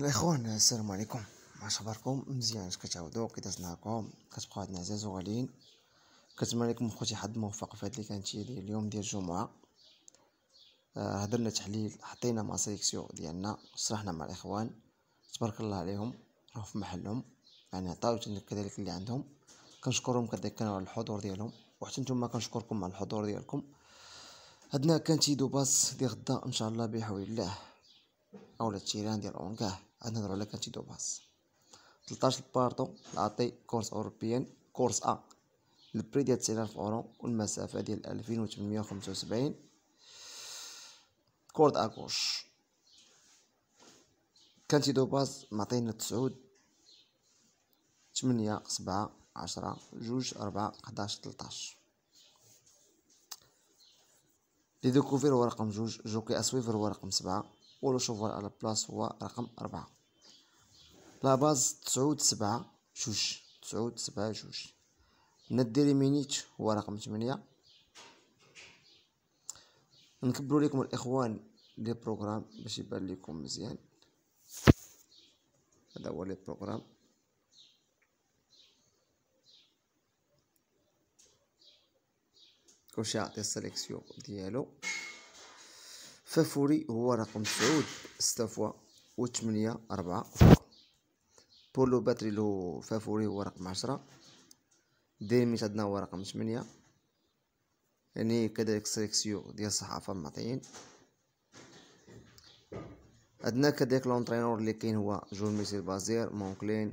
الاخوان السلام عليكم ما اخباركم مزيان اش كتعاودوا كي دازناكم كتبقاو عندنا عزاز وغاليين كنتمنى لكم خوتي حظ موفق في هاد اللي كانت ديال اليوم ديال الجمعه آه، هضرنا تحليل حطينا مع سيكسيو ديالنا صرحنا مع الاخوان تبارك الله عليهم راهو في محلهم يعني عطاو كذلك اللي عندهم كنشكرهم كذلك على الحضور ديالهم وحتى نتوما كنشكركم على الحضور ديالكم عندنا كانت دوباس ديال غدا ان شاء الله بحول الله أولاد جيران ديال أونكاه عاد نهضرو على كانت دوباس 13 البارطو عطي كورس أوروبيان كورس أ البري ديال 90000 أورو والمسافة ديال ألفين 2875 كورد أكوش كانتي دوباس معطينا تسعود تمنية سبعة عشرة جوج أربعة حداش تلطاش لي دوكوفير هو رقم جوج جوكي أسويفر هو رقم سبعة ولو شوفال على بلاص هو رقم أربعة لا باز تسعود سبعة جوج تسعود سبعة جوج نديري مينيت هو رقم تمنية نكبروا لكم الإخوان لي بروغرام باش يبان لكم مزيان هذا هو لي بروغرام كلشي يعطي السيليكسيون ديالو فافوري هو رقم سعود ستة فوا و تمنية ربعة فوا بولو باتري لو فافوري هو رقم عشرة ديرميت عندنا هو رقم تمنية يعني كذلك سيليكسيو ديال الصحافة معطيين عندنا كذلك لونترينور اللي كاين هو جون ميسيل بازير مونكلين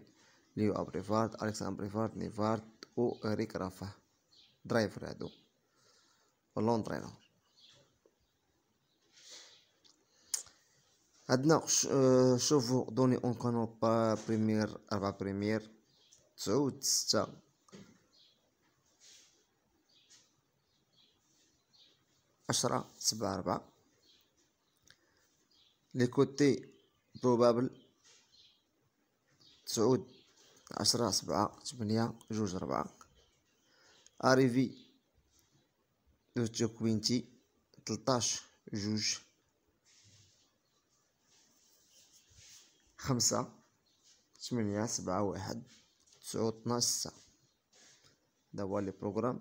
ليو ابريفارد الكسان بريفارد نيفارد و اريك رافا درايفر هادو لونترينور Adna, euh, je vous donne encore pas première première, la première, tout ça. Ashra, c'est barba. Les côtés probables, tout Ashra, c'est barba, Arrivé, juge. خمسة تمنية سبعة واحد تسعة اثناش ستة هذا هو لي بروغرام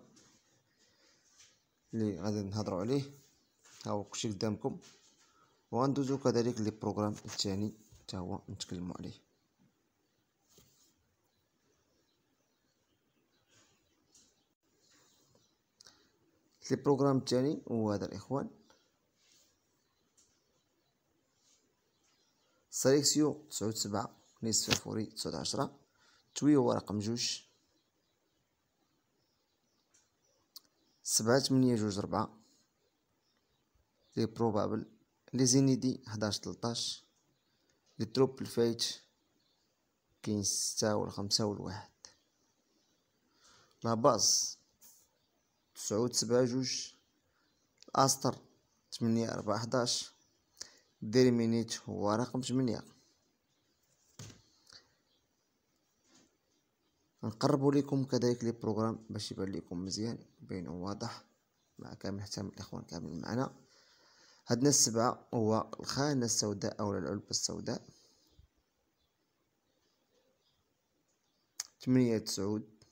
لي غادي نهضرو عليه ها هو كلشي قدامكم وغندوزو كذلك لي بروغرام التاني حتى هو نتكلمو عليه لي بروغرام التاني هو هذا الاخوان ساليكسيو تسعود سبعة نيس فافوري تسعود عشرة تويو هو رقم جوج سبعة تمنية جوج ربعة لي بروبابل لي زينيدي حداش تلطاش لي تروب الفايت كاين ستة و الخمسة و الواحد لا باز تسعود سبعة جوج الأسطر تمنية ربعة حداش ديرمينيت هو رقم تمنية نقربوا لكم كذلك لي بروغرام باش يبان لكم مزيان باين واضح مع كامل احترام الاخوان كامل معنا عندنا السبعة هو الخانة السوداء او العلبة السوداء ثمانية تسعود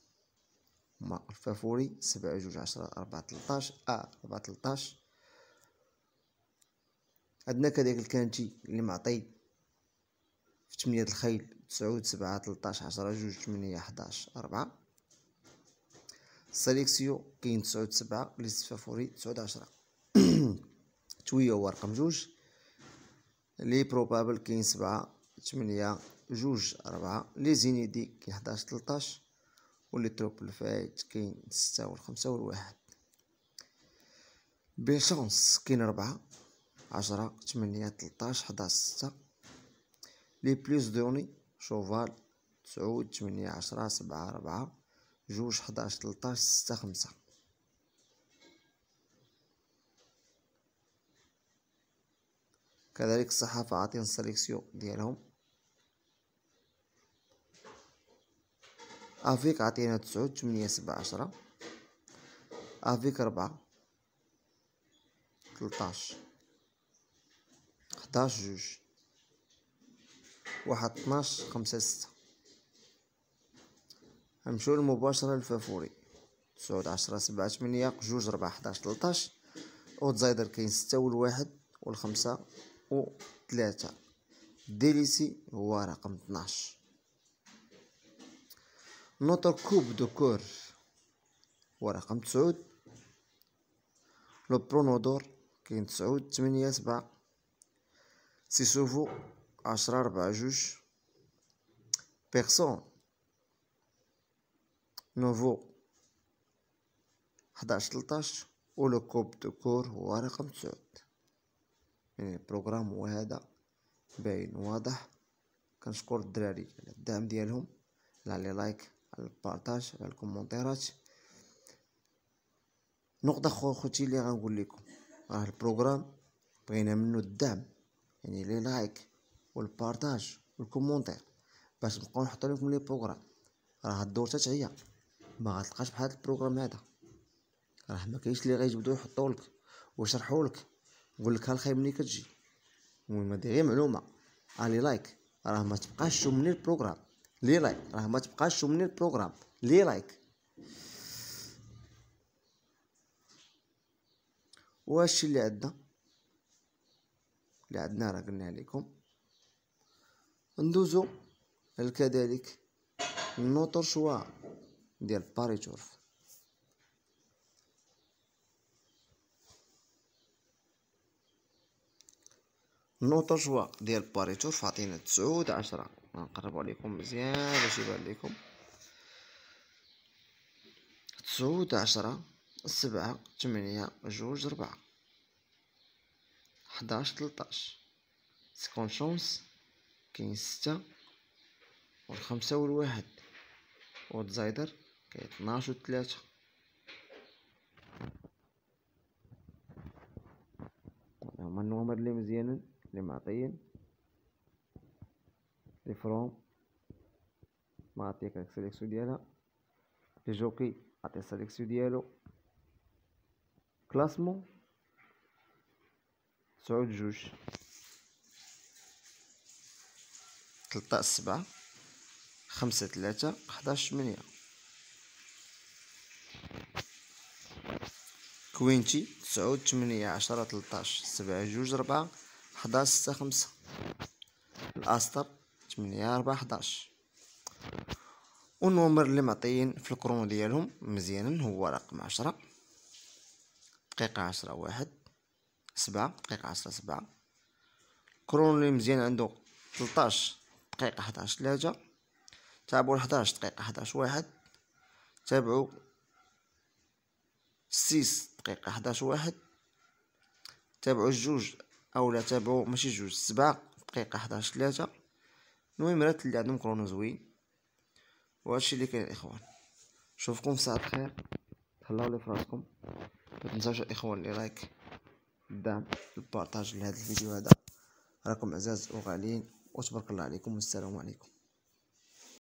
هما الفافوري سبعة جوج عشرة أربعة تلطاش أ آه، أربعة تلطاش عندنا كذلك الكانتي اللي معطي في تمنية الخيل تسعود سبعة تلتاش عشرة جوج تمنية حداش أربعة سيليكسيو كاين تسعود سبعة ليست فافوري تسعود عشرة تويا هو رقم جوج لي بروبابل كاين سبعة تمنية جوج أربعة لي زينيدي كاين حداش تلتاش لي تروبل فايت كاين ستة و والواحد بيشونس كاين ربعة عشرة تمنية تلطاش حداش ستة لي بليس دوني شوفال تسعود تمنية عشرة سبعة ربعة جوج حداش تلطاش ستة خمسة كذلك الصحافة عاطين السليكسيو ديالهم افيك عطينا تسعود تمنية سبعة عشرة افيك ربعة تلطاش حداش جوج واحد طناش خمسة ستة نمشيو مباشرة للفافوري تسعود عشرة سبعة تمنية جوج ربعة حداش تلطاش اوتزايدر كاين ستة والواحد والخمسة وتلاتة ديليسي هو رقم طناش نوتر كوب دو كور هو رقم تسعود لو برونودور كاين تسعود تمنية سبعة سي سوفو عشرة ربعة جوج بيرسون نوفو حداش تلتاش لو كوب دو كور هو رقم تسعود يعني البروغرام هو هذا باين واضح كنشكر الدراري على الدعم ديالهم على لي لايك على البارطاج على الكومونتيرات نقطة اخرى خوتي اللي غنقول لكم راه البروغرام بغينا منو الدعم يعني لي لايك والبارتاج والكومونتير باش نبقاو نحطو لكم لي بروغرام راه الدور حتى هي ما غتلقاش بحال البروغرام هذا راه ما كاينش لي غيجبدو يحطو لك ويشرحو لك نقول لك هالخاي ملي كتجي المهم هذه غير معلومه الي لايك راه ما تبقاش من البروغرام لي لايك راه ما تبقاش من البروغرام لي لايك واش اللي عندنا اللي عندنا راه قلنا عليكم ندوزو كذلك نوتر شوا ديال باريتورف نوطة جوا ديال باريتور عطينا تسعود عشرة نقربو عليكم مزيان باش يبان ليكم تسعود عشرة سبعة تمنية جوج ربعة حداش تلطاش سكون شونس كاين ستة و الخمسة و الواحد و تزايدر كاين طناش و تلاتة هما النوامر لي مزيانين لي معطيين لي فروم معطيك السيليكسيون ديالها لي جوكي عطي السيليكسيون ديالو كلاسمون تسعود جوج تلطاش سبعة خمسة تلاتة حداش تمنية كوينتي تسعود تمنية عشرة تلطاش سبعة جوج ربعة حداش ستة خمسة الأسطر تمنية ربعة حداش والنومر اللي معطيين في القرون ديالهم مزيانا هو رقم عشرة دقيقة عشرة واحد سبعة دقيقة عشرة سبعة كرونو اللي مزيان عندو تلطاش دقيقة حداش تلاتة تابعو حداش دقيقة حداش واحد تابعو سيس دقيقة حداش واحد تابعو جوج أو لا تابعو ماشي جوج سبعة دقيقة حداش تلاتة المهم راه اللي عندهم كرونو زوين وهادشي اللي كاين الإخوان نشوفكم في ساعة الخير تهلاو لي فراسكم متنساوش الإخوان لي لايك الدعم والبارطاج لهذا الفيديو هذا راكم عزاز وغاليين وتبارك الله عليكم والسلام عليكم